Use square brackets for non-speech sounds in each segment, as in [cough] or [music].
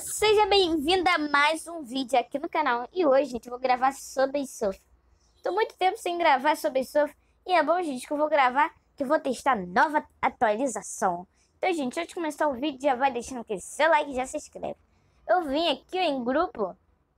seja bem-vinda a mais um vídeo aqui no canal. E hoje, gente, eu vou gravar sobre surf. Tô muito tempo sem gravar sobre surf. E é bom, gente, que eu vou gravar, que eu vou testar nova atualização. Então, gente, antes de começar o vídeo, já vai deixando aquele seu like e já se inscreve. Eu vim aqui em grupo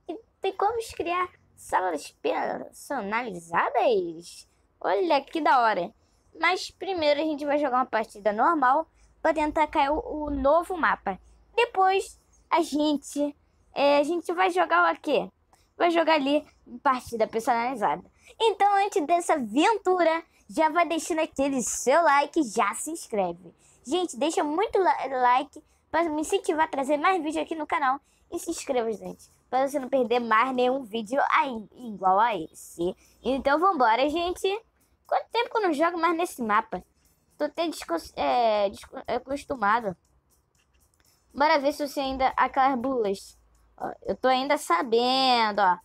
e tem como criar salas personalizadas. Olha que da hora. Mas primeiro a gente vai jogar uma partida normal para tentar cair o, o novo mapa. Depois a gente. É, a gente vai jogar o quê? Vai jogar ali partida personalizada. Então, antes dessa aventura, já vai deixando aquele seu like, já se inscreve. Gente, deixa muito like para me incentivar a trazer mais vídeo aqui no canal. E se inscreva, gente, para você não perder mais nenhum vídeo aí, igual a esse. Então, vambora, gente. Quanto tempo que eu não jogo mais nesse mapa? Tô até é, é acostumado. Bora ver se você ainda. Aquelas bulas. Ó, eu tô ainda sabendo, ó.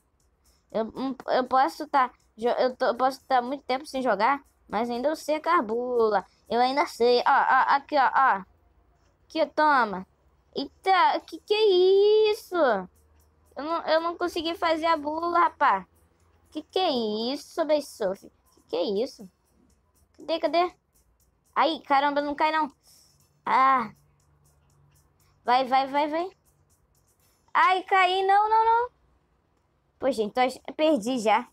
Eu, eu posso estar. Tá, eu, tô, eu posso estar tá muito tempo sem jogar, mas ainda eu sei aquelas bulas. Eu ainda sei. Ó, ó, aqui, ó, ó. Aqui, toma. Eita, que que é isso? Eu não, eu não consegui fazer a bula, rapá. Que que é isso, Beisof? Que que é isso? Cadê, cadê? Aí, caramba, não cai não. Ah, Vai, vai, vai, vai. Ai, caí. Não, não, não. Pô, gente, perdi já.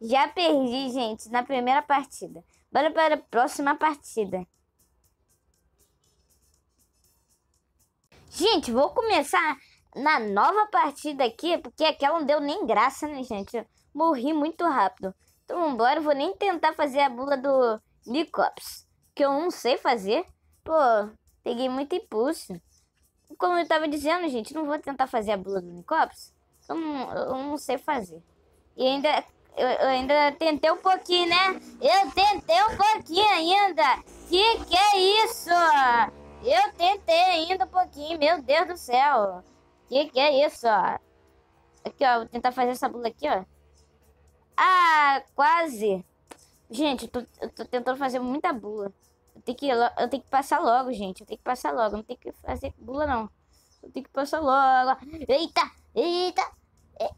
Já perdi, gente, na primeira partida. Bora para a próxima partida. Gente, vou começar na nova partida aqui, porque aquela não deu nem graça, né, gente? Eu morri muito rápido. Então, vambora, eu vou nem tentar fazer a bula do Nicops, que eu não sei fazer. Pô, peguei muito impulso como eu tava dizendo, gente, não vou tentar fazer a bula do Nicops. Eu não, eu não sei fazer. E ainda. Eu, eu, ainda tentei um pouquinho, né? Eu tentei um pouquinho ainda. Que que é isso? Eu tentei ainda um pouquinho, meu Deus do céu. Que que é isso? Aqui, ó, vou tentar fazer essa bula aqui, ó. Ah, quase. Gente, eu tô, eu tô tentando fazer muita bula. Eu tenho que, eu tenho que passar logo, gente. Eu tenho que passar logo. Não tem que fazer bula, não. Eu tenho que passar logo. Eita! Eita! É,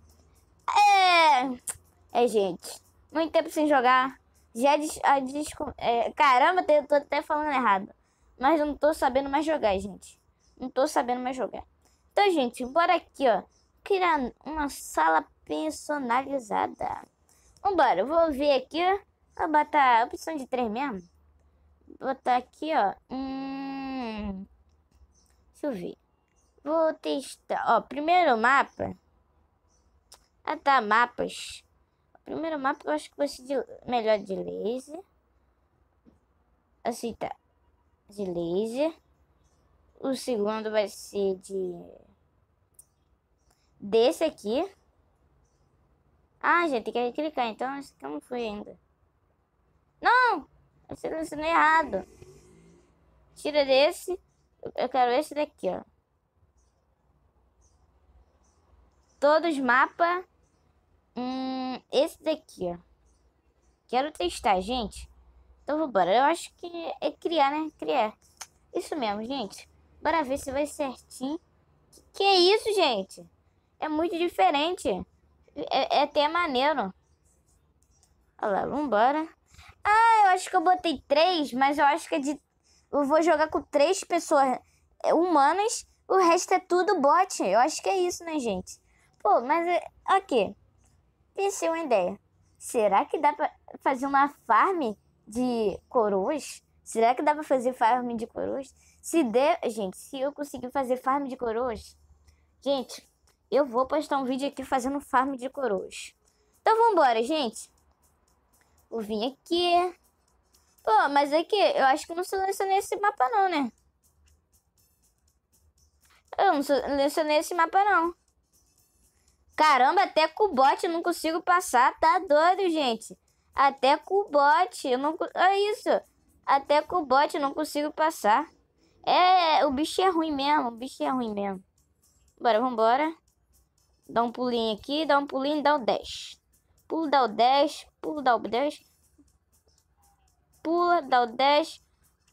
é, é gente. Muito tempo sem jogar. Já é des, a des, é, Caramba, eu tô até falando errado. Mas eu não tô sabendo mais jogar, gente. Não tô sabendo mais jogar. Então, gente, bora aqui, ó. Criar uma sala personalizada. Vambora, eu vou ver aqui. Vou botar a opção de 3 mesmo botar aqui, ó. Hum, deixa eu ver. Vou testar. Ó, primeiro mapa. Ah, tá. Mapas. primeiro mapa eu acho que vai ser de, melhor de laser. Assim, tá. De laser. O segundo vai ser de... Desse aqui. Ah, gente tem que clicar. Então, como foi não ainda. Você não errado. Tira desse. Eu quero esse daqui, ó. Todos mapa. Hum, esse daqui, ó. Quero testar, gente. Então vambora. Eu acho que é criar, né? Criar. Isso mesmo, gente. Bora ver se vai certinho. Que, que é isso, gente? É muito diferente. É, é até maneiro. Olha lá, vambora. Ah, eu acho que eu botei três, mas eu acho que é de. Eu vou jogar com três pessoas é, humanas, o resto é tudo bot. Eu acho que é isso, né, gente? Pô, mas é, aqui. Pensei uma ideia. Será que dá pra fazer uma farm de coroas? Será que dá pra fazer farm de coroas? Se der, gente, se eu conseguir fazer farm de coroas, gente, eu vou postar um vídeo aqui fazendo farm de coroas. Então vambora, gente. Vou vir aqui. Pô, mas aqui, é eu acho que não selecionei esse mapa não, né? Eu não selecionei esse mapa não. Caramba, até com o bot eu não consigo passar. Tá doido, gente. Até com o bot eu não... Olha é isso. Até com o bot eu não consigo passar. É, o bicho é ruim mesmo. O bicho é ruim mesmo. Bora, vambora. Dá um pulinho aqui, dá um pulinho, dá um 10. Pula dá o 10. pula dá o dash. Pula, dá o dash,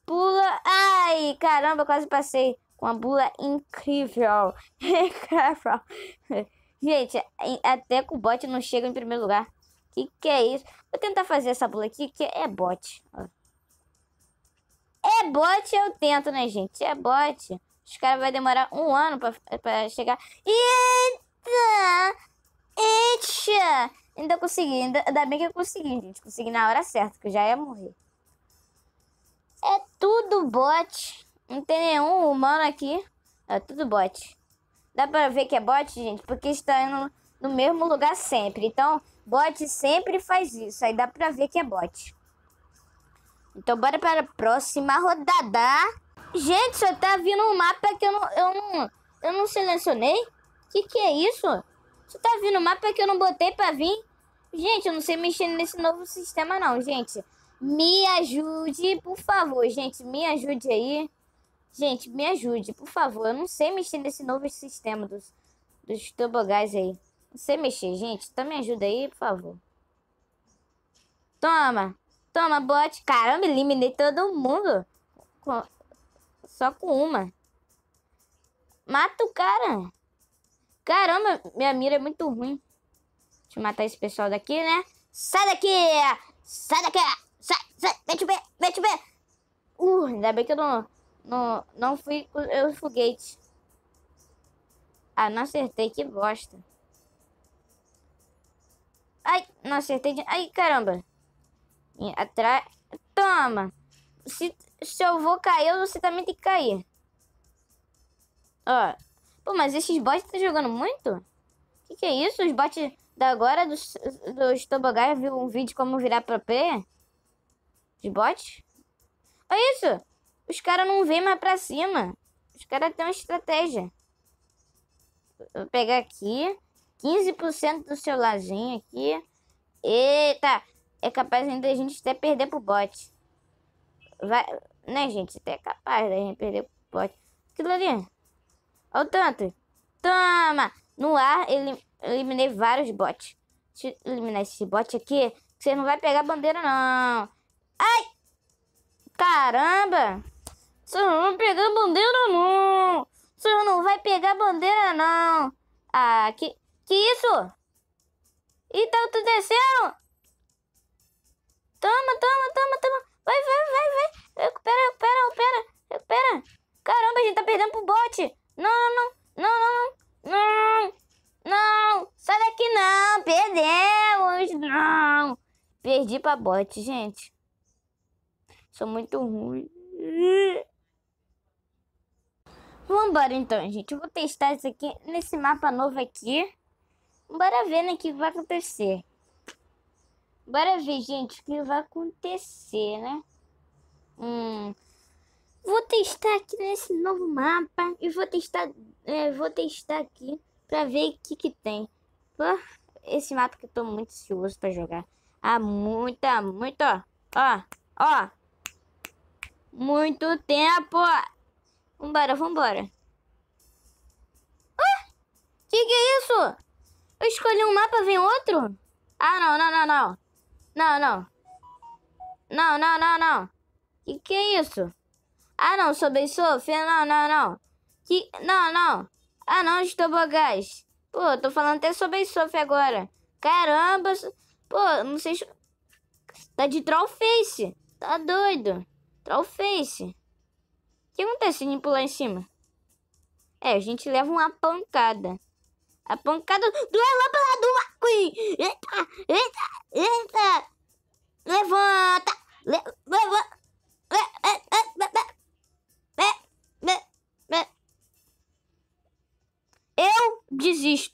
Pula. Ai, caramba, quase passei. Com uma bula incrível. [laughs] Incrível. Gente, até com o bot não chega em primeiro lugar. Que que é isso? Vou tentar fazer essa bula aqui, que é bot. É bot, eu tento, né, gente? É bot. Os caras vão demorar um ano pra, pra chegar. Eita! Eita! Ainda consegui, ainda, ainda bem que eu consegui, gente. Consegui na hora certa, que eu já ia morrer. É tudo bot. Não tem nenhum humano aqui. É tudo bot. Dá pra ver que é bot, gente? Porque está indo no mesmo lugar sempre. Então, bot sempre faz isso. Aí dá pra ver que é bot. Então, bora para a próxima rodada. Gente, só tá vindo um mapa que eu não, eu não, eu não selecionei. Que que é isso? Você tá vindo o mapa que eu não botei pra vir? Gente, eu não sei mexer nesse novo sistema não, gente. Me ajude, por favor, gente. Me ajude aí. Gente, me ajude, por favor. Eu não sei mexer nesse novo sistema dos, dos tobogás aí. Não sei mexer, gente. Então me ajuda aí, por favor. Toma. Toma, bot. Caramba, eliminei todo mundo. Com... Só com uma. Mata o cara. Caramba, minha mira é muito ruim. Deixa eu matar esse pessoal daqui, né? Sai daqui! Sai daqui! Sai, sai! Mete o pé! Mete o pé! Uh, ainda bem que eu não, não, não fui com os foguetes. Ah, não acertei. Que bosta. Ai, não acertei. De... Ai, caramba. Atrás. Toma. Se, se eu vou cair, você também tem que cair. Ó. Pô, mas esses bots estão tá jogando muito? O que, que, é isso? Os bots da agora dos, dos Tobogai viu um vídeo como virar pro P? Os bots? Olha é isso! Os caras não vêm mais pra cima. Os caras têm uma estratégia. Vou pegar aqui. 15% do seu lazinho aqui. Eita! É capaz ainda a gente até perder pro bot. Vai, né, gente? Até é capaz da gente perder pro bot. Aquilo ali. Olha o tanto. Toma! No ar, ele, eliminei vários bots. Deixa eu eliminar esse bot aqui. Você não vai pegar bandeira, não. Ai! Caramba! Você não vai pegar bandeira, não! Você não vai pegar bandeira, não! Ah, que, que isso? Então, tu descendo? Toma, toma, toma, toma. Vai, vai, vai, vai. Recupera, recupera, recupera. Recupera. Caramba, a gente tá perdendo pro bot. Não, não, não, não, não, não, sai daqui não, perdemos, não. Perdi pra bot, gente. Sou muito ruim. Vambora então, gente. Eu vou testar isso aqui nesse mapa novo aqui. Bora ver, né, o que vai acontecer. Bora ver, gente, o que vai acontecer, né? Hum... Vou testar aqui nesse novo mapa e vou testar, é, vou testar aqui pra ver o que que tem. esse mapa que eu tô muito ansioso pra jogar. Há muita, muito, ó, ó. Muito tempo. Vambora, vambora. Ah, que que é isso? Eu escolhi um mapa, vem outro? Ah, não, não, não, não. Não, não. Não, não, não, não. Que que é isso? Ah, não, sou bem sofia. Não, não, não. Que... Não, não. Ah, não, estou tobogás. Pô, tô falando até sobre sofia agora. Caramba. Pô, não sei... Tá de trollface. Tá doido. Trollface. O que acontece se a pular em cima? É, a gente leva uma pancada. A pancada do relâmpago do McQueen. Eita, eita, eita. Levanta. Le, levanta. Le, le, le. desisto